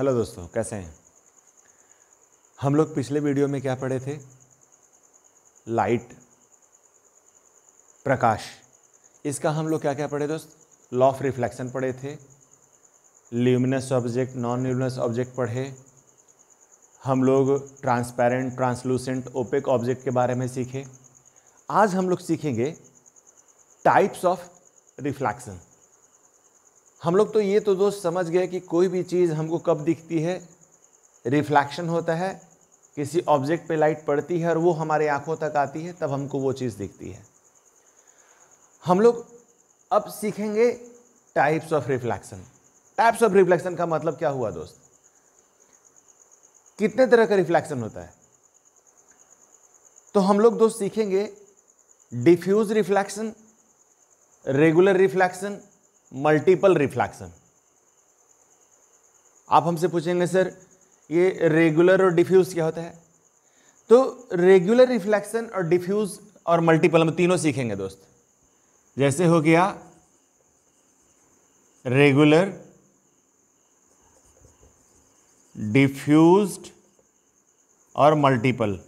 hello दोस्तों कैसे हैं हम लोग पिछले वीडियो में क्या पढ़े थे लाइट प्रकाश इसका हम लोग क्या क्या पढ़े दोस्त लॉ ऑफ रिफ्लेक्शन पढ़े थे luminous object non luminous object पढ़े हम लोग ट्रांसपेरेंट ट्रांसलूसेंट ओपेक ऑब्जेक्ट के बारे में सीखे आज हम लोग सीखेंगे टाइप्स ऑफ रिफ्लैक्शन हम लोग तो ये तो दोस्त समझ गए कि कोई भी चीज़ हमको कब दिखती है रिफ्लैक्शन होता है किसी ऑब्जेक्ट पे लाइट पड़ती है और वो हमारे आँखों तक आती है तब हमको वो चीज़ दिखती है हम लोग अब सीखेंगे types of reflection types of reflection का मतलब क्या हुआ दोस्त कितने तरह का रिफ्लैक्शन होता है तो हम लोग दोस्त सीखेंगे diffuse reflection regular reflection multiple reflection आप हमसे पूछेंगे सर ये रेगुलर और डिफ्यूज क्या होता है तो रेगुलर रिफ्लेक्शन और डिफ्यूज और मल्टीपल हम तीनों सीखेंगे दोस्त जैसे हो गया रेगुलर डिफ्यूज और मल्टीपल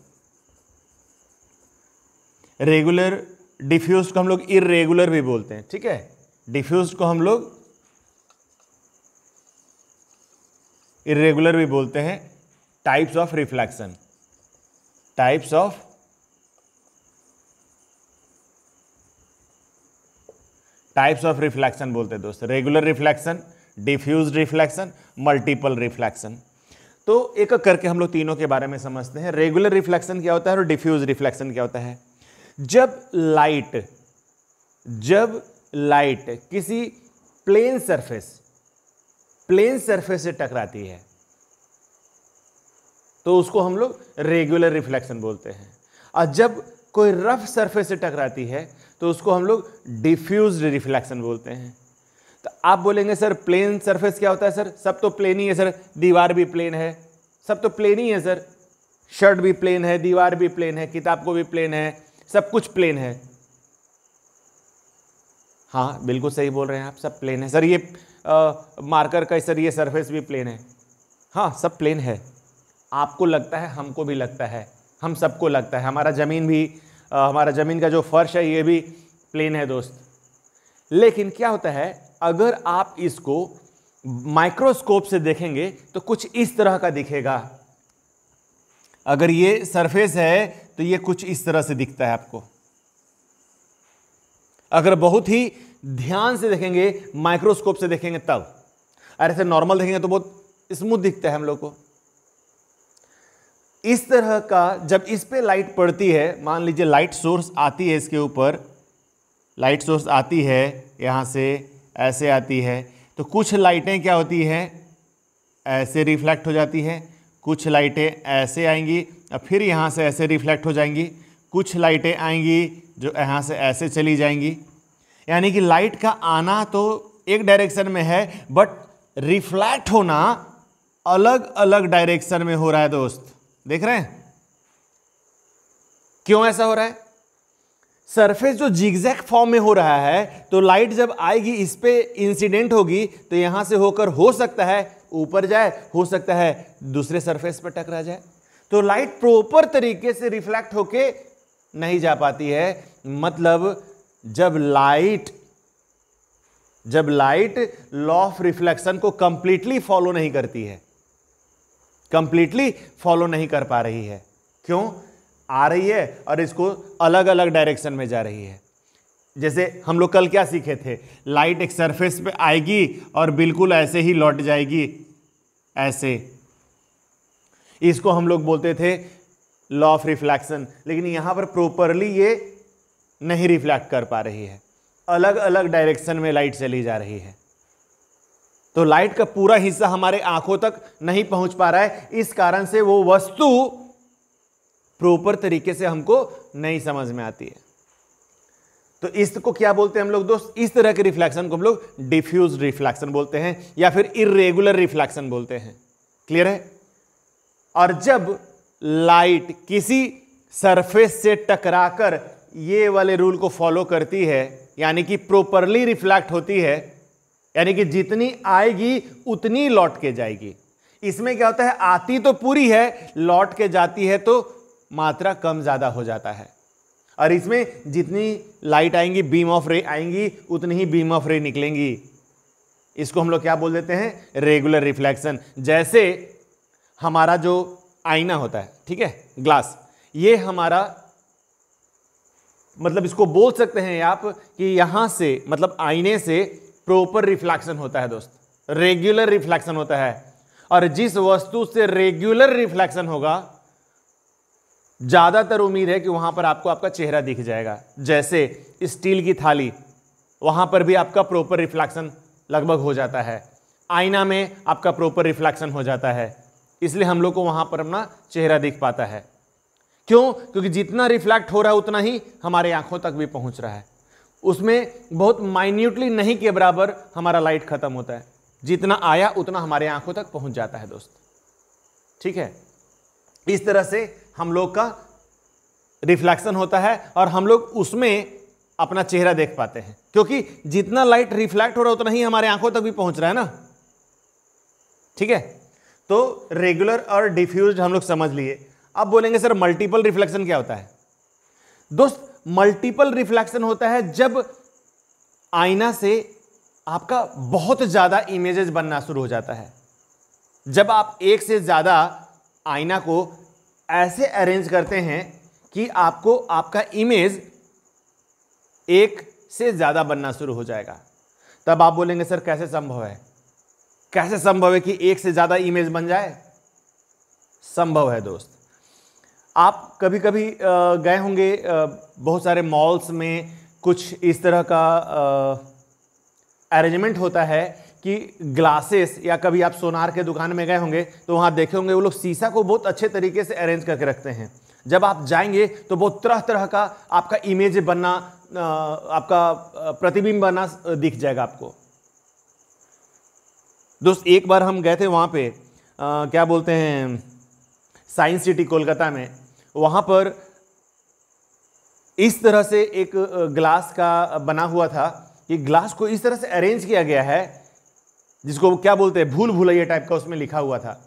रेगुलर डिफ्यूज को हम लोग इरेगुलर भी बोलते हैं ठीक है डिफ्यूज को हम लोग इरेगुलर भी बोलते हैं types of reflection types of types of reflection बोलते हैं दोस्तों regular reflection diffuse reflection multiple reflection तो एक करके हम लोग तीनों के बारे में समझते हैं रेगुलर रिफ्लेक्शन क्या होता है और डिफ्यूज रिफ्लेक्शन क्या होता है जब लाइट जब लाइट किसी प्लेन सरफेस प्लेन सरफेस से टकराती है तो उसको हम लोग रेगुलर रिफ्लेक्शन बोलते हैं और जब कोई रफ सरफेस से टकराती है तो उसको हम लोग डिफ्यूज रिफ्लेक्शन बोलते हैं तो आप बोलेंगे सर प्लेन सरफेस क्या होता है सर सब तो प्लेन ही है सर दीवार भी प्लेन है सब तो प्लेन ही है सर शर्ट भी प्लेन है दीवार भी प्लेन है किताब को भी प्लेन है सब कुछ प्लेन है हाँ बिल्कुल सही बोल रहे हैं आप सब प्लेन है सर ये आ, मार्कर का सर ये सरफेस भी प्लेन है हाँ सब प्लेन है आपको लगता है हमको भी लगता है हम सबको लगता है हमारा ज़मीन भी आ, हमारा ज़मीन का जो फर्श है ये भी प्लेन है दोस्त लेकिन क्या होता है अगर आप इसको माइक्रोस्कोप से देखेंगे तो कुछ इस तरह का दिखेगा अगर ये सरफेस है तो ये कुछ इस तरह से दिखता है आपको अगर बहुत ही ध्यान से देखेंगे माइक्रोस्कोप से देखेंगे तब और ऐसे नॉर्मल देखेंगे तो बहुत स्मूथ दिखता है हम लोग को इस तरह का जब इस पे लाइट पड़ती है मान लीजिए लाइट सोर्स आती है इसके ऊपर लाइट सोर्स आती है यहाँ से ऐसे आती है तो कुछ लाइटें क्या होती हैं ऐसे रिफ्लेक्ट हो जाती हैं कुछ लाइटें ऐसे आएंगी और फिर यहाँ से ऐसे रिफ्लेक्ट हो जाएंगी कुछ लाइटें आएंगी जो यहाँ से ऐसे चली जाएंगी यानी कि लाइट का आना तो एक डायरेक्शन में है बट रिफ्लैक्ट होना अलग अलग डायरेक्शन में हो रहा है दोस्त देख रहे हैं क्यों ऐसा हो रहा है सरफेस जो जिगजैक फॉर्म में हो रहा है तो लाइट जब आएगी इस पर इंसिडेंट होगी तो यहां से होकर हो सकता है ऊपर जाए हो सकता है दूसरे सरफेस पर टकरा जाए तो लाइट प्रॉपर तरीके से रिफ्लेक्ट होके नहीं जा पाती है मतलब जब लाइट जब लाइट लॉ ऑफ रिफ्लेक्शन को कंप्लीटली फॉलो नहीं करती है कंप्लीटली फॉलो नहीं कर पा रही है क्यों आ रही है और इसको अलग अलग डायरेक्शन में जा रही है जैसे हम लोग कल क्या सीखे थे लाइट एक सरफेस पे आएगी और बिल्कुल ऐसे ही लौट जाएगी ऐसे इसको हम लोग बोलते थे लॉ ऑफ रिफ्लेक्शन लेकिन यहाँ पर प्रॉपरली ये नहीं रिफ्लैक्ट कर पा रही है अलग अलग डायरेक्शन में लाइट चली जा रही है तो लाइट का पूरा हिस्सा हमारे आंखों तक नहीं पहुंच पा रहा है इस कारण से वो वस्तु प्रॉपर तरीके से हमको नहीं समझ में आती है तो इसको क्या बोलते हैं हम लोग दोस्त इस तरह के रिफ्लैक्शन को हम लोग डिफ्यूज रिफ्लैक्शन बोलते हैं या फिर इरेगुलर रिफ्लैक्शन बोलते हैं क्लियर है और जब लाइट किसी सरफेस से टकराकर ये वाले रूल को फॉलो करती है यानी कि प्रॉपरली रिफ्लेक्ट होती है यानी कि जितनी आएगी उतनी लौट के जाएगी इसमें क्या होता है आती तो पूरी है लौट के जाती है तो मात्रा कम ज़्यादा हो जाता है और इसमें जितनी लाइट आएंगी बीम ऑफ रे आएंगी उतनी ही बीम ऑफ रे निकलेंगी इसको हम लोग क्या बोल देते हैं रेगुलर रिफ्लेक्शन जैसे हमारा जो आईना होता है ठीक है ग्लास ये हमारा मतलब इसको बोल सकते हैं आप कि यहां से मतलब आईने से प्रॉपर रिफ्लैक्शन होता है दोस्त रेगुलर रिफ्लैक्शन होता है और जिस वस्तु से रेगुलर रिफ्लैक्शन होगा ज़्यादातर उम्मीद है कि वहां पर आपको आपका चेहरा दिख जाएगा जैसे स्टील की थाली वहां पर भी आपका प्रॉपर रिफ्लेक्शन लगभग हो जाता है आईना में आपका प्रॉपर रिफ्लैक्शन हो जाता है इसलिए हम लोग को वहां पर अपना चेहरा दिख पाता है क्यों क्योंकि जितना रिफ्लैक्ट हो रहा है उतना ही हमारे आंखों तक भी पहुंच रहा है उसमें बहुत माइन्यूटली नहीं के बराबर हमारा लाइट ख़त्म होता है जितना आया उतना हमारे आंखों तक पहुंच जाता है दोस्त ठीक है इस तरह से हम लोग का रिफ्लैक्शन होता है और हम लोग उसमें अपना चेहरा देख पाते हैं क्योंकि जितना लाइट रिफ्लैक्ट हो रहा है उतना ही हमारे आंखों तक भी पहुंच रहा है ना ठीक है तो रेगुलर और डिफ्यूज हम लोग समझ लिए अब बोलेंगे सर मल्टीपल रिफ्लेक्शन क्या होता है दोस्त मल्टीपल रिफ्लेक्शन होता है जब आईना से आपका बहुत ज़्यादा इमेजेस बनना शुरू हो जाता है जब आप एक से ज़्यादा आईना को ऐसे अरेंज करते हैं कि आपको आपका इमेज एक से ज़्यादा बनना शुरू हो जाएगा तब आप बोलेंगे सर कैसे संभव है कैसे संभव है कि एक से ज़्यादा इमेज बन जाए संभव है दोस्त आप कभी कभी गए होंगे बहुत सारे मॉल्स में कुछ इस तरह का अरेंजमेंट होता है कि ग्लासेस या कभी आप सोनार के दुकान में गए होंगे तो वहाँ देखे होंगे वो लोग शीशा को बहुत अच्छे तरीके से अरेंज करके रखते हैं जब आप जाएंगे तो बहुत तरह तरह का आपका इमेज बनना आपका प्रतिबिंब बनना दिख जाएगा आपको दोस्त एक बार हम गए थे वहाँ पे आ, क्या बोलते हैं साइंस सिटी कोलकाता में वहाँ पर इस तरह से एक ग्लास का बना हुआ था कि ग्लास को इस तरह से अरेंज किया गया है जिसको क्या बोलते हैं भूल भुलैया टाइप का उसमें लिखा हुआ था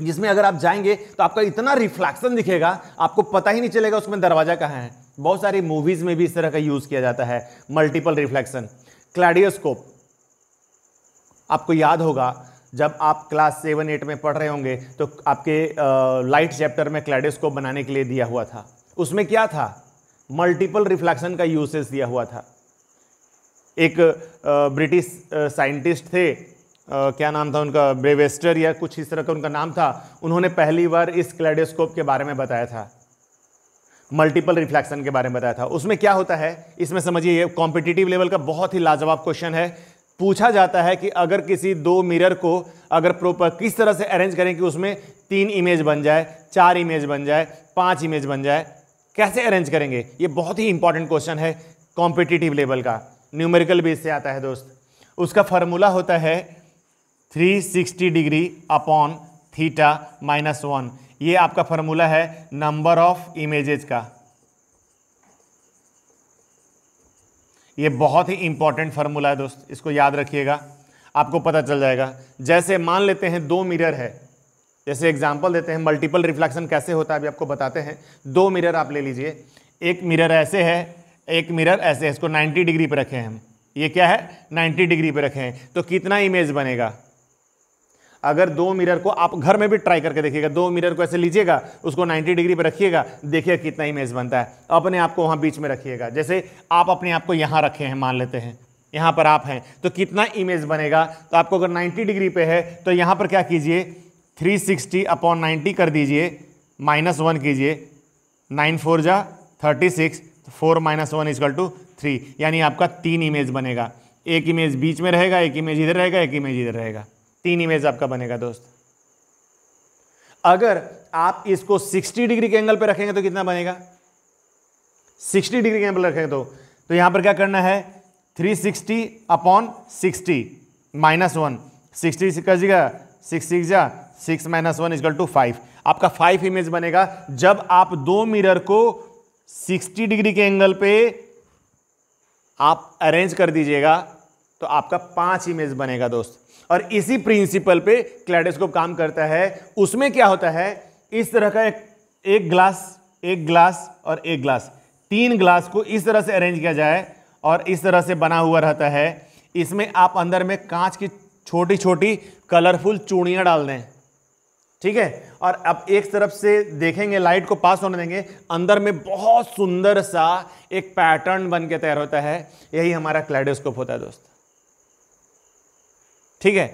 जिसमें अगर आप जाएंगे तो आपका इतना रिफ्लैक्शन दिखेगा आपको पता ही नहीं चलेगा उसमें दरवाज़ा कहाँ है बहुत सारी मूवीज़ में भी इस तरह का यूज़ किया जाता है मल्टीपल रिफ्लैक्शन क्लाडियोस्कोप आपको याद होगा जब आप क्लास सेवन एट में पढ़ रहे होंगे तो आपके आ, लाइट चैप्टर में क्लैडोस्कोप बनाने के लिए दिया हुआ था उसमें क्या था मल्टीपल रिफ्लेक्शन का यूसेज दिया हुआ था एक ब्रिटिश साइंटिस्ट थे आ, क्या नाम था उनका ब्रेवेस्टर या कुछ इस तरह का उनका नाम था उन्होंने पहली बार इस क्लैडोस्कोप के बारे में बताया था मल्टीपल रिफ्लेक्शन के बारे में बताया था उसमें क्या होता है इसमें समझिए कॉम्पिटिटिव लेवल का बहुत ही लाजवाब क्वेश्चन है पूछा जाता है कि अगर किसी दो मिरर को अगर प्रॉपर किस तरह से अरेंज करें कि उसमें तीन इमेज बन जाए चार इमेज बन जाए पांच इमेज बन जाए कैसे अरेंज करेंगे ये बहुत ही इंपॉर्टेंट क्वेश्चन है कॉम्पिटिटिव लेवल का न्यूमेरिकल बेस से आता है दोस्त उसका फॉर्मूला होता है 360 degree upon theta minus one ये आपका फार्मूला है नंबर ऑफ इमेजेज का ये बहुत ही इंपॉर्टेंट फार्मूला है दोस्त इसको याद रखिएगा आपको पता चल जाएगा जैसे मान लेते हैं दो मिरर है जैसे एग्जाम्पल देते हैं मल्टीपल रिफ्लेक्शन कैसे होता है अभी आपको बताते हैं दो मिरर आप ले लीजिए एक मिरर ऐसे है एक मिरर ऐसे है इसको 90 डिग्री पर रखे हैं हम ये क्या है 90 डिग्री पर रखे हैं तो कितना इमेज बनेगा अगर दो मिरर को आप घर में भी ट्राई करके देखिएगा दो मिरर को ऐसे लीजिएगा उसको 90 डिग्री पर रखिएगा देखिएगा कितना इमेज बनता है अपने आप को वहाँ बीच में रखिएगा जैसे आप अपने आप को यहाँ रखे हैं मान लेते हैं यहाँ पर आप हैं तो कितना इमेज बनेगा तो आपको अगर नाइन्टी डिग्री पे है तो यहाँ पर क्या कीजिए थ्री सिक्सटी अपॉन नाइन्टी कर दीजिए माइनस वन कीजिए नाइन फोर जा thirty six four minus one equal to three यानी आपका तीन इमेज बनेगा एक इमेज बीच में रहेगा एक इमेज इधर रहेगा एक इमेज इधर रहेगा तीन इमेज आपका बनेगा दोस्त अगर आप इसको 60 डिग्री के एंगल पर रखेंगे तो कितना बनेगा 60 डिग्री के एंगल पर रखेंगे तो तो यहां पर क्या करना है 360 sixty upon sixty minus one sixty कर दीजिएगा सिक्स सिक्स जा six minus one equal to five आपका फाइव इमेज बनेगा जब आप दो मिरर को 60 डिग्री के एंगल पे आप अरेंज कर दीजिएगा तो आपका पांच इमेज बनेगा दोस्त और इसी प्रिंसिपल पे क्लैडोस्कोप काम करता है उसमें क्या होता है इस तरह का एक एक ग्लास एक ग्लास और एक ग्लास तीन ग्लास को इस तरह से अरेंज किया जाए और इस तरह से बना हुआ रहता है इसमें आप अंदर में कांच की छोटी छोटी कलरफुल चूड़ियाँ डाल दें ठीक है और अब एक तरफ से देखेंगे लाइट को पास होने देंगे अंदर में बहुत सुंदर सा एक पैटर्न बन के तैयार होता है यही हमारा क्लाइडोस्कोप होता है दोस्त ठीक है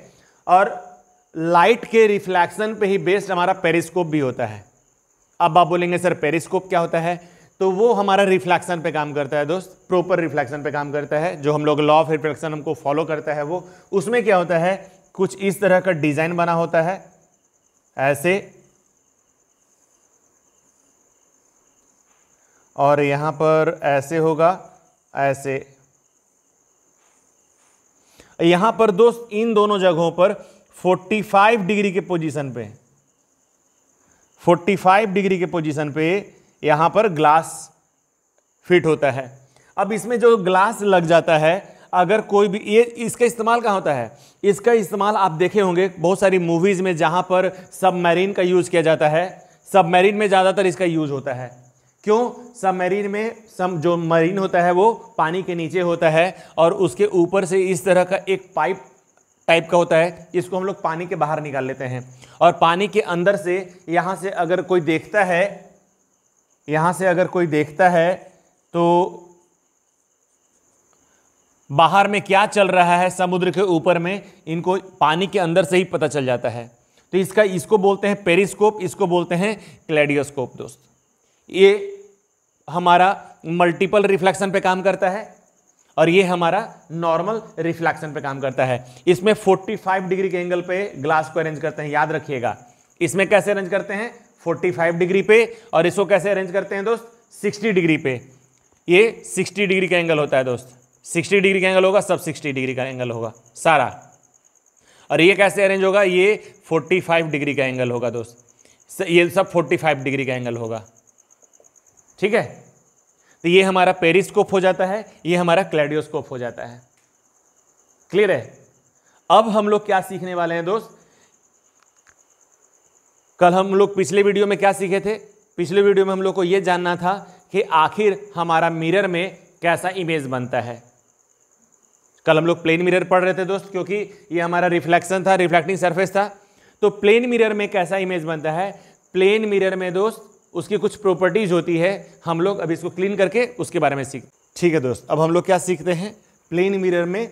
और लाइट के रिफ्लैक्शन पे ही बेस्ड हमारा पेरिस्कोप भी होता है अब आप बोलेंगे सर पेरिस्कोप क्या होता है तो वो हमारा रिफ्लैक्शन पे काम करता है दोस्त प्रॉपर रिफ्लैक्शन पे काम करता है जो हम लोग लॉ ऑफ रिफ्लेक्शन हमको फॉलो करता है वो उसमें क्या होता है कुछ इस तरह का डिजाइन बना होता है ऐसे और यहां पर ऐसे होगा ऐसे यहां पर दोस्त इन दोनों जगहों पर 45 डिग्री के पोजीशन पे 45 डिग्री के पोजीशन पे यहां पर ग्लास फिट होता है अब इसमें जो ग्लास लग जाता है अगर कोई भी ये इसका इस्तेमाल कहाँ होता है इसका इस्तेमाल आप देखे होंगे बहुत सारी मूवीज़ में जहां पर सबमरीन का यूज़ किया जाता है सबमरीन में ज़्यादातर इसका यूज़ होता है क्यों सबमरीन में सम जो मरीन होता है वो पानी के नीचे होता है और उसके ऊपर से इस तरह का एक पाइप टाइप का होता है इसको हम लोग पानी के बाहर निकाल लेते हैं और पानी के अंदर से यहाँ से अगर कोई देखता है यहाँ से अगर कोई देखता है तो बाहर में क्या चल रहा है समुद्र के ऊपर में इनको पानी के अंदर से ही पता चल जाता है तो इसका इसको बोलते हैं पेरिस्कोप इसको बोलते हैं क्लेडियोस्कोप दोस्त ये हमारा मल्टीपल रिफ्लेक्शन पे काम करता है और ये हमारा नॉर्मल रिफ्लेक्शन पे काम करता है इसमें 45 डिग्री के एंगल पे ग्लास को अरेंज करते हैं याद रखिएगा इसमें कैसे अरेंज करते हैं 45 डिग्री पे और इसको कैसे अरेंज करते हैं दोस्त 60 डिग्री पे ये 60 डिग्री का एंगल होता है दोस्त 60 डिग्री का एंगल होगा सब 60 डिग्री का एंगल होगा सारा और ये कैसे अरेंज होगा ये 45 डिग्री का एंगल होगा दोस्त ये सब 45 डिग्री का एंगल होगा ठीक है तो ये हमारा पेरिस्कोप हो जाता है ये हमारा क्लेडियोस्कोप हो जाता है क्लियर है अब हम लोग क्या सीखने वाले हैं दोस्त कल हम लोग पिछले वीडियो में क्या सीखे थे पिछले वीडियो में हम लोग को यह जानना था कि आखिर हमारा मिरर में कैसा इमेज बनता है कल हम लोग प्लेन मिरर पढ़ रहे थे दोस्त क्योंकि ये हमारा रिफ्लेक्शन था रिफ्लेक्टिंग सरफेस था तो प्लेन मिरर में कैसा इमेज बनता है प्लेन मिरर में दोस्त उसकी कुछ प्रॉपर्टीज़ होती है हम लोग अभी इसको क्लीन करके उसके बारे में सीख ठीक है दोस्त अब हम लोग क्या सीखते हैं प्लेन मिरर में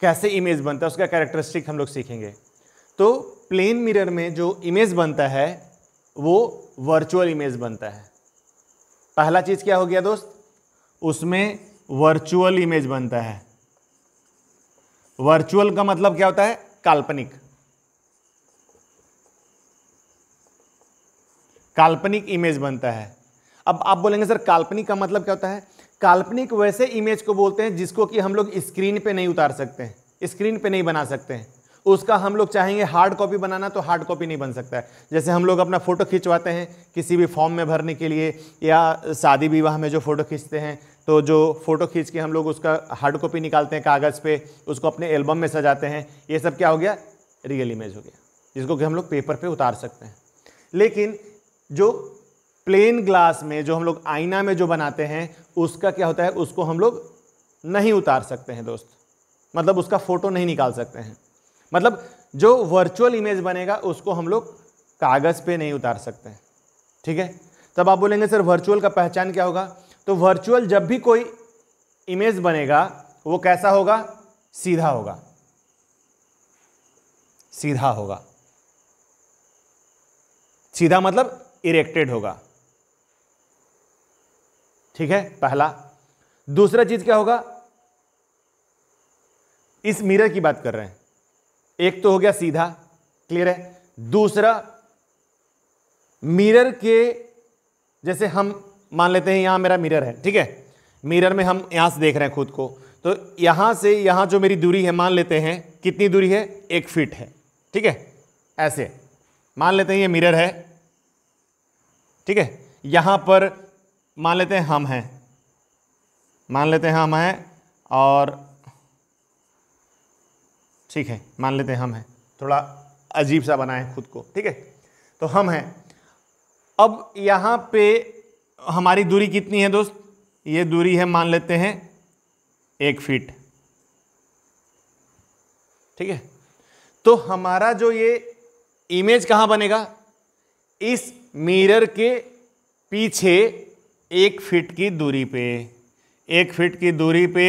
कैसे इमेज बनता है उसका कैरेक्टरिस्टिक हम लोग सीखेंगे तो प्लेन मिरर में जो इमेज बनता है वो वर्चुअल इमेज बनता है पहला चीज़ क्या हो गया दोस्त उसमें वर्चुअल इमेज बनता है वर्चुअल का मतलब क्या होता है काल्पनिक काल्पनिक इमेज बनता है अब आप बोलेंगे सर काल्पनिक का मतलब क्या होता है काल्पनिक वैसे इमेज को बोलते हैं जिसको कि हम लोग स्क्रीन पे नहीं उतार सकते हैं स्क्रीन पे नहीं बना सकते हैं उसका हम लोग चाहेंगे हार्ड कॉपी बनाना तो हार्ड कॉपी नहीं बन सकता है जैसे हम लोग अपना फ़ोटो खिंचवाते हैं किसी भी फॉर्म में भरने के लिए या शादी विवाह में जो फ़ोटो खींचते हैं तो जो फ़ोटो खींच के हम लोग उसका हार्ड कॉपी निकालते हैं कागज़ पे उसको अपने एल्बम में सजाते हैं ये सब क्या हो गया रियल इमेज हो गया जिसको कि हम लोग पेपर पे उतार सकते हैं लेकिन जो प्लेन ग्लास में जो हम लोग आईना में जो बनाते हैं उसका क्या होता है उसको हम लोग नहीं उतार सकते हैं दोस्त मतलब उसका फ़ोटो नहीं निकाल सकते हैं मतलब जो वर्चुअल इमेज बनेगा उसको हम लोग कागज़ पे नहीं उतार सकते हैं ठीक है तब आप बोलेंगे सर वर्चुअल का पहचान क्या होगा तो वर्चुअल जब भी कोई इमेज बनेगा वो कैसा होगा सीधा होगा सीधा होगा सीधा मतलब इरेक्टेड होगा ठीक है पहला दूसरा चीज क्या होगा इस मिरर की बात कर रहे हैं एक तो हो गया सीधा क्लियर है दूसरा मिरर के जैसे हम मान लेते हैं यहां मेरा मिरर है ठीक है मिरर में हम यहां से देख रहे हैं खुद को तो यहां से यहां जो मेरी दूरी है मान लेते हैं कितनी दूरी है एक फीट है ठीक है ऐसे मान लेते हैं ये मिरर है ठीक है यहां पर मान लेते हैं हम हैं मान लेते हैं हम हैं और ठीक है मान लेते हैं हम हैं थोड़ा अजीब सा बनाए खुद को ठीक है तो हम हैं अब यहां पे हमारी दूरी कितनी है दोस्त ये दूरी है मान लेते हैं एक फीट ठीक है तो हमारा जो ये इमेज कहां बनेगा इस मिरर के पीछे एक फीट की दूरी पे एक फीट की दूरी पे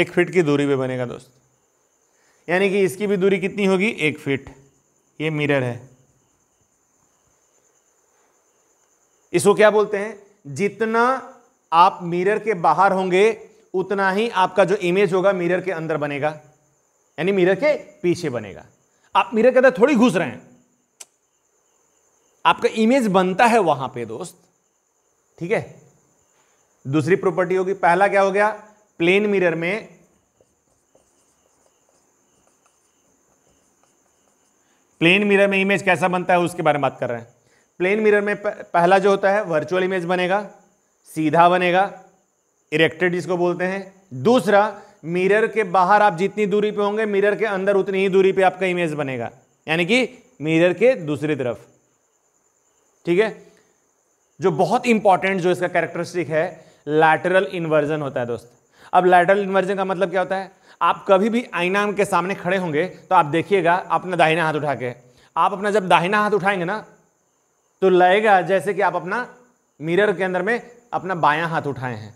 एक फीट की दूरी पे बनेगा दोस्त यानी कि इसकी भी दूरी कितनी होगी एक फीट ये मिरर है इसको क्या बोलते हैं जितना आप मिरर के बाहर होंगे उतना ही आपका जो इमेज होगा मिरर के अंदर बनेगा यानी मिरर के पीछे बनेगा आप मिरर के अंदर थोड़ी घुस रहे हैं आपका इमेज बनता है वहां पे दोस्त ठीक है दूसरी प्रॉपर्टी होगी पहला क्या हो गया प्लेन मिरर में प्लेन मिरर में इमेज कैसा बनता है उसके बारे में बात कर रहे हैं प्लेन मिरर में पहला जो होता है वर्चुअल इमेज बनेगा सीधा बनेगा इरेक्टेड जिसको बोलते हैं दूसरा मिरर के बाहर आप जितनी दूरी पे होंगे मिरर के अंदर उतनी ही दूरी पे आपका इमेज बनेगा यानी कि मिरर के दूसरी तरफ ठीक है जो बहुत इंपॉर्टेंट जो इसका कैरेक्टरिस्टिक है लैटरल इन्वर्जन होता है दोस्त अब लैटरल इन्वर्जन का मतलब क्या होता है आप कभी भी आईना के सामने खड़े होंगे तो आप देखिएगा अपना दाहिना हाथ उठा के आप अपना जब दाहिना हाथ उठाएंगे ना तो लगेगा जैसे कि आप अपना मिरर के अंदर में अपना बायां हाथ उठाए हैं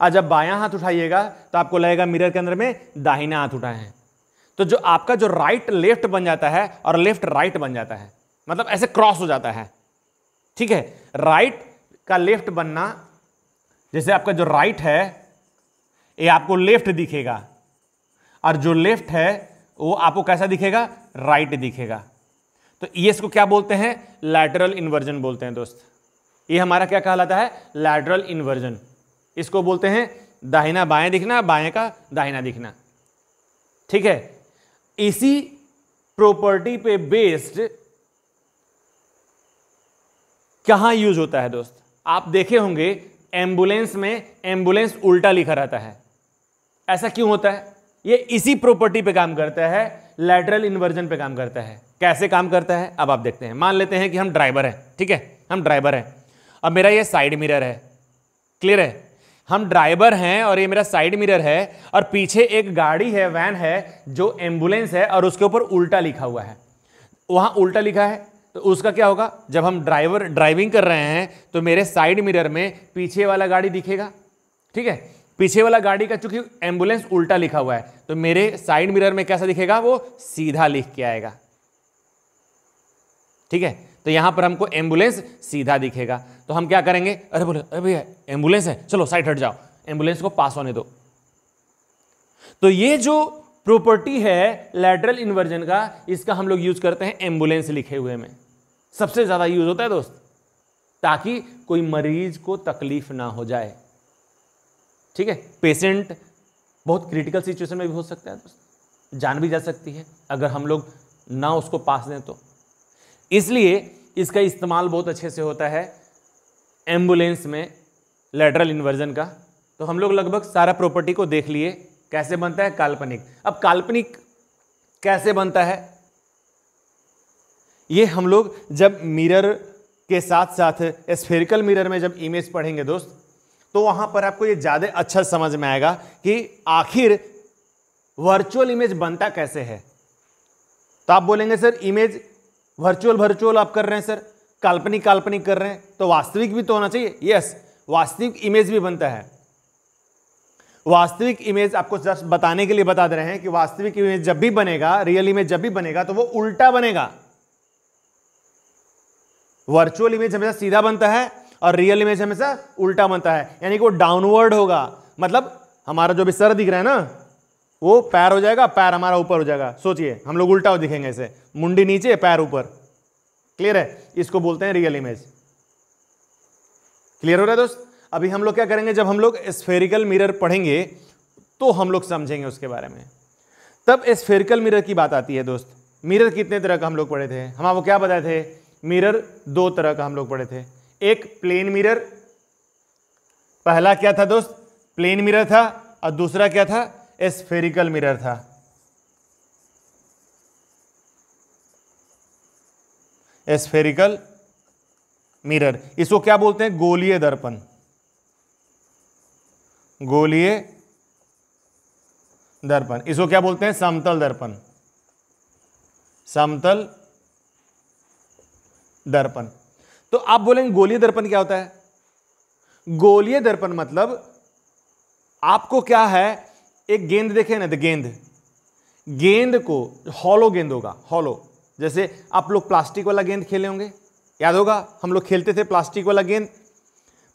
और जब बायां हाथ उठाइएगा तो आपको लगेगा मिरर के अंदर में दाहिना हाथ उठाए हैं तो जो आपका जो राइट लेफ्ट बन जाता है और लेफ्ट राइट बन जाता है मतलब ऐसे क्रॉस हो जाता है ठीक है राइट का लेफ्ट बनना जैसे आपका जो राइट है ये आपको लेफ्ट दिखेगा और जो लेफ्ट है वो आपको कैसा दिखेगा राइट दिखेगा तो ये इसको क्या बोलते हैं लैटरल इन्वर्जन बोलते हैं दोस्त ये हमारा क्या कहलाता है लैटरल इन्वर्जन इसको बोलते हैं दाहिना बाएं दिखना बाएं का दाहिना दिखना ठीक है इसी प्रॉपर्टी पे बेस्ड कहाँ यूज होता है दोस्त आप देखे होंगे एम्बुलेंस में एम्बुलेंस उल्टा लिखा रहता है ऐसा क्यों होता है ये इसी प्रॉपर्टी पे काम करता है लेटरल इन्वर्जन पे काम करता है कैसे काम करता है अब आप देखते हैं मान लेते हैं कि हम ड्राइवर हैं ठीक है हम ड्राइवर हैं अब मेरा ये साइड मिरर है क्लियर है हम ड्राइवर हैं और ये मेरा साइड मिरर है और पीछे एक गाड़ी है वैन है जो एम्बुलेंस है और उसके ऊपर उल्टा लिखा हुआ है वहां उल्टा लिखा है तो उसका क्या होगा जब हम ड्राइवर ड्राइविंग कर रहे हैं तो मेरे साइड मिरर में पीछे वाला गाड़ी दिखेगा ठीक है पीछे वाला गाड़ी का चूंकि एम्बुलेंस उल्टा लिखा हुआ है तो मेरे साइड मिरर में कैसा दिखेगा वो सीधा लिख के आएगा ठीक है तो यहां पर हमको एम्बुलेंस सीधा दिखेगा तो हम क्या करेंगे अरे बोले अरे भैया एम्बुलेंस है चलो साइड हट जाओ एम्बुलेंस को पास होने दो तो ये जो प्रॉपर्टी है लैटरल इन्वर्जन का इसका हम लोग यूज करते हैं एम्बुलेंस लिखे हुए में सबसे ज़्यादा यूज होता है दोस्त ताकि कोई मरीज को तकलीफ ना हो जाए ठीक है पेशेंट बहुत क्रिटिकल सिचुएशन में भी हो सकता है दोस्त जान भी जा सकती है अगर हम लोग ना उसको पास दें तो इसलिए इसका इस्तेमाल बहुत अच्छे से होता है एम्बुलेंस में लेटरल इन्वर्जन का तो हम लोग लगभग सारा प्रॉपर्टी को देख लिए कैसे बनता है काल्पनिक अब काल्पनिक कैसे बनता है ये हम लोग जब मिरर के साथ साथ स्फेरिकल मिरर में जब इमेज पढ़ेंगे दोस्त तो वहां पर आपको ये ज़्यादा अच्छा समझ में आएगा कि आखिर वर्चुअल इमेज बनता कैसे है तो आप बोलेंगे सर इमेज वर्चुअल वर्चुअल आप कर रहे हैं सर काल्पनिक काल्पनिक कर रहे हैं तो वास्तविक भी तो होना चाहिए यस वास्तविक इमेज भी बनता है वास्तविक इमेज आपको जस्ट बताने के लिए बता दे रहे हैं कि वास्तविक इमेज जब भी बनेगा रियल इमेज जब भी बनेगा तो वो उल्टा बनेगा वर्चुअल इमेज हमेशा सीधा बनता है और रियल इमेज हमेशा उल्टा बनता है यानी कि वो डाउनवर्ड होगा मतलब हमारा जो भी सर दिख रहा है ना वो पैर हो जाएगा पैर हमारा ऊपर हो जाएगा सोचिए हम लोग उल्टा हो दिखेंगे ऐसे मुंडी नीचे पैर ऊपर क्लियर है इसको बोलते हैं रियल इमेज क्लियर हो रहा है दोस्त अभी हम लोग क्या करेंगे जब हम लोग स्फेरिकल मिरर पढ़ेंगे तो हम लोग समझेंगे उसके बारे में तब स्फेरिकल मिरर की बात आती है दोस्त मिरर कितने तरह का हम लोग पढ़े थे हम आपको क्या बताए थे मिरर दो तरह का हम लोग पढ़े थे एक प्लेन मिरर पहला क्या था दोस्त प्लेन मिरर था और दूसरा क्या था स्फेरिकल मिरर था स्फेरिकल मिरर इसको क्या बोलते हैं गोलीय दर्पण गोलीय दर्पण इसको क्या बोलते हैं समतल दर्पण समतल दर्पण तो आप बोलेंगे गोलीय दर्पण क्या होता है गोलीय दर्पण मतलब आपको क्या है एक गेंद देखे ना तो गेंद गेंद को हॉलो गेंद होगा हॉलो जैसे आप लोग प्लास्टिक वाला गेंद खेले होंगे याद होगा हम लोग खेलते थे प्लास्टिक वाला गेंद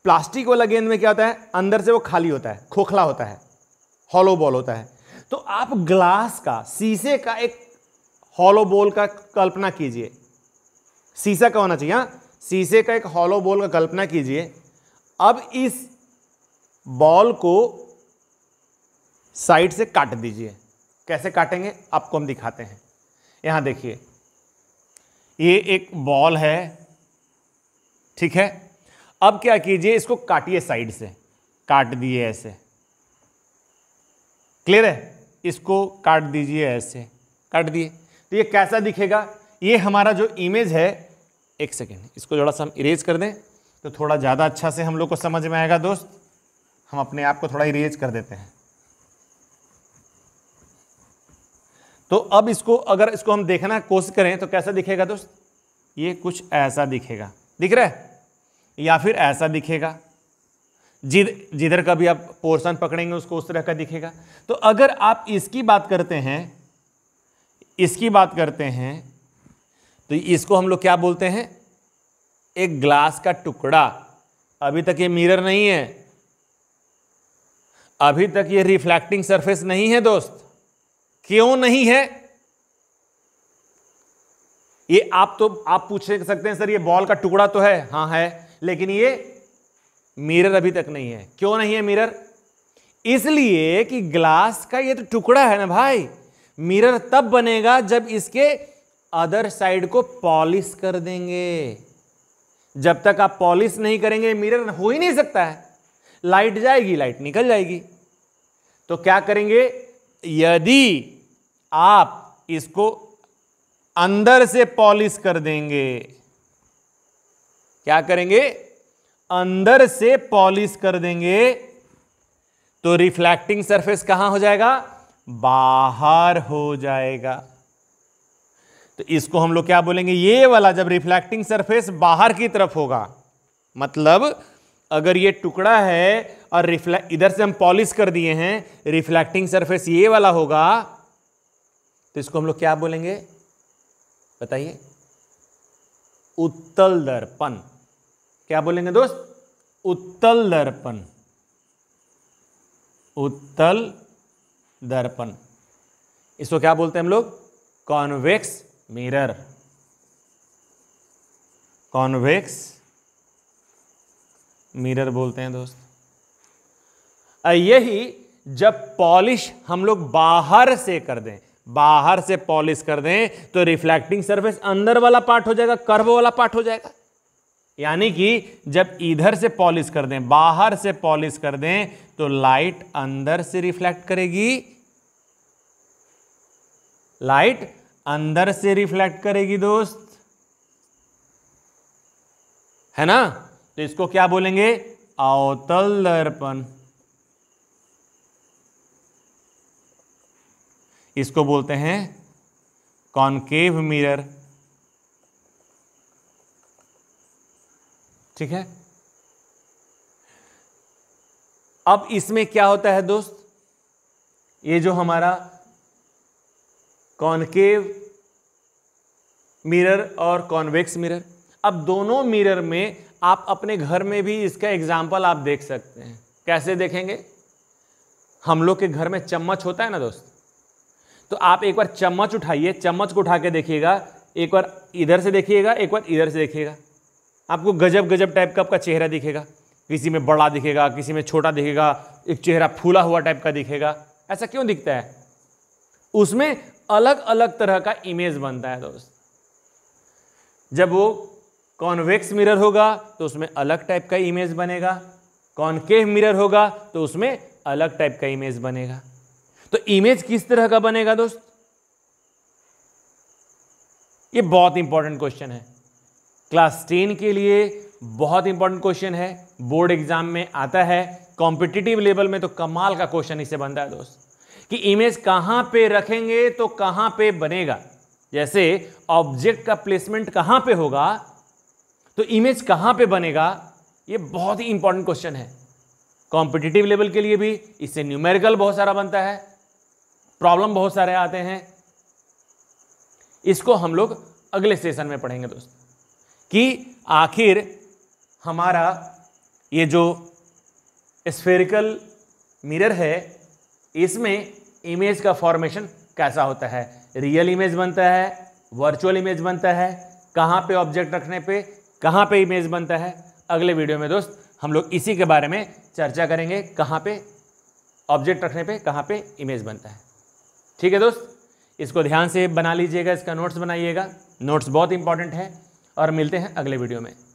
प्लास्टिक वाला गेंद में क्या होता है अंदर से वो खाली होता है खोखला होता है हॉलो बॉल होता है तो आप ग्लास का शीशे का एक हॉलो बॉल का कल्पना कीजिए शीशा का होना चाहिए हाँ शीशे का एक हॉलो बॉल का कल्पना कीजिए अब इस बॉल को साइड से काट दीजिए कैसे काटेंगे आपको हम दिखाते हैं यहाँ देखिए ये एक बॉल है ठीक है अब क्या कीजिए इसको काटिए साइड से काट दिए ऐसे क्लियर है इसको काट दीजिए ऐसे काट दिए तो ये कैसा दिखेगा ये हमारा जो इमेज है एक सेकेंड इसको थोड़ा सा हम इरेज कर दें तो थोड़ा ज़्यादा अच्छा से हम लोग को समझ में आएगा दोस्त हम अपने आप को थोड़ा इरेज कर देते हैं तो अब इसको अगर इसको हम देखना कोशिश करें तो कैसा दिखेगा दोस्त ये कुछ ऐसा दिखेगा दिख रहा है या फिर ऐसा दिखेगा जिध जिधर का भी आप पोर्शन पकड़ेंगे उसको उस तरह का दिखेगा तो अगर आप इसकी बात करते हैं इसकी बात करते हैं तो इसको हम लोग क्या बोलते हैं एक ग्लास का टुकड़ा अभी तक ये मिरर नहीं है अभी तक ये रिफ्लेक्टिंग सरफेस नहीं है दोस्त क्यों नहीं है ये आप तो आप पूछ सकते हैं सर ये बॉल का टुकड़ा तो है हाँ है लेकिन ये मिरर अभी तक नहीं है क्यों नहीं है मिरर इसलिए कि ग्लास का ये तो टुकड़ा है ना भाई मिरर तब बनेगा जब इसके अदर साइड को पॉलिश कर देंगे जब तक आप पॉलिश नहीं करेंगे मिरर हो ही नहीं सकता है लाइट जाएगी लाइट निकल जाएगी तो क्या करेंगे यदि आप इसको अंदर से पॉलिश कर देंगे क्या करेंगे अंदर से पॉलिश कर देंगे तो रिफ्लेक्टिंग सरफेस कहां हो जाएगा बाहर हो जाएगा तो इसको हम लोग क्या बोलेंगे ये वाला जब रिफ्लेक्टिंग सरफेस बाहर की तरफ होगा मतलब अगर ये टुकड़ा है और रिफ्लेक्ट इधर से हम पॉलिश कर दिए हैं रिफ्लेक्टिंग सरफेस ये वाला होगा तो इसको हम लोग क्या बोलेंगे बताइए उत्तल दर्पण क्या बोलेंगे दोस्त उत्तल दर्पण उत्तल दर्पण इसको क्या बोलते हैं हम लोग कॉन्वेक्स मिरर कॉन्वेक्स मिरर बोलते हैं दोस्त यही जब पॉलिश हम लोग बाहर से कर दें बाहर से पॉलिश कर दें तो रिफ्लेक्टिंग सरफेस अंदर वाला पार्ट हो जाएगा कर्व वाला पार्ट हो जाएगा यानी कि जब इधर से पॉलिश कर दें बाहर से पॉलिश कर दें तो लाइट अंदर से रिफ्लेक्ट करेगी लाइट अंदर से रिफ्लेक्ट करेगी दोस्त है ना तो इसको क्या बोलेंगे अवतल दर्पण इसको बोलते हैं कॉन्केव मिरर ठीक है अब इसमें क्या होता है दोस्त ये जो हमारा कॉनकेव मिरर और कॉन्वेक्स मिरर अब दोनों मिरर में आप अपने घर में भी इसका एग्जाम्पल आप देख सकते हैं कैसे देखेंगे हम लोग के घर में चम्मच होता है ना दोस्त तो आप एक बार चम्मच उठाइए चम्मच को उठा के देखिएगा एक बार इधर से देखिएगा एक बार इधर से देखिएगा आपको गजब गजब टाइप का आपका चेहरा दिखेगा किसी में बड़ा दिखेगा किसी में छोटा दिखेगा एक चेहरा फूला हुआ टाइप का दिखेगा ऐसा क्यों दिखता है उसमें अलग अलग तरह का इमेज बनता है दोस्त जब वो कॉन्वेक्स मिरर होगा तो उसमें अलग टाइप का इमेज बनेगा कॉन्केव मिरर होगा तो उसमें अलग टाइप का इमेज बनेगा तो इमेज किस तरह का बनेगा दोस्त ये बहुत इंपॉर्टेंट क्वेश्चन है क्लास टेन के लिए बहुत इंपॉर्टेंट क्वेश्चन है बोर्ड एग्जाम में आता है कॉम्पिटिटिव लेवल में तो कमाल का क्वेश्चन इसे बनता है दोस्त कि इमेज कहां पे रखेंगे तो कहां पे बनेगा जैसे ऑब्जेक्ट का प्लेसमेंट कहां पे होगा तो इमेज कहां पे बनेगा ये बहुत ही इंपॉर्टेंट क्वेश्चन है कॉम्पिटिटिव लेवल के लिए भी इससे न्यूमेरिकल बहुत सारा बनता है प्रॉब्लम बहुत सारे आते हैं इसको हम लोग अगले सेशन में पढ़ेंगे दोस्त कि आखिर हमारा ये जो स्फेरिकल मिरर है इसमें इमेज का फॉर्मेशन कैसा होता है रियल इमेज बनता है वर्चुअल इमेज बनता है कहाँ पे ऑब्जेक्ट रखने पे कहाँ पे इमेज बनता है अगले वीडियो में दोस्त हम लोग इसी के बारे में चर्चा करेंगे कहाँ पे ऑब्जेक्ट रखने पे कहाँ पे इमेज बनता है ठीक है दोस्त इसको ध्यान से बना लीजिएगा इसका नोट्स बनाइएगा नोट्स बहुत इंपॉर्टेंट है और मिलते हैं अगले वीडियो में